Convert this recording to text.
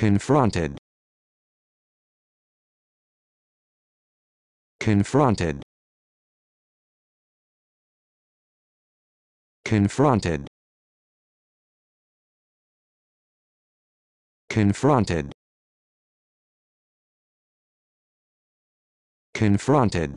confronted confronted confronted confronted confronted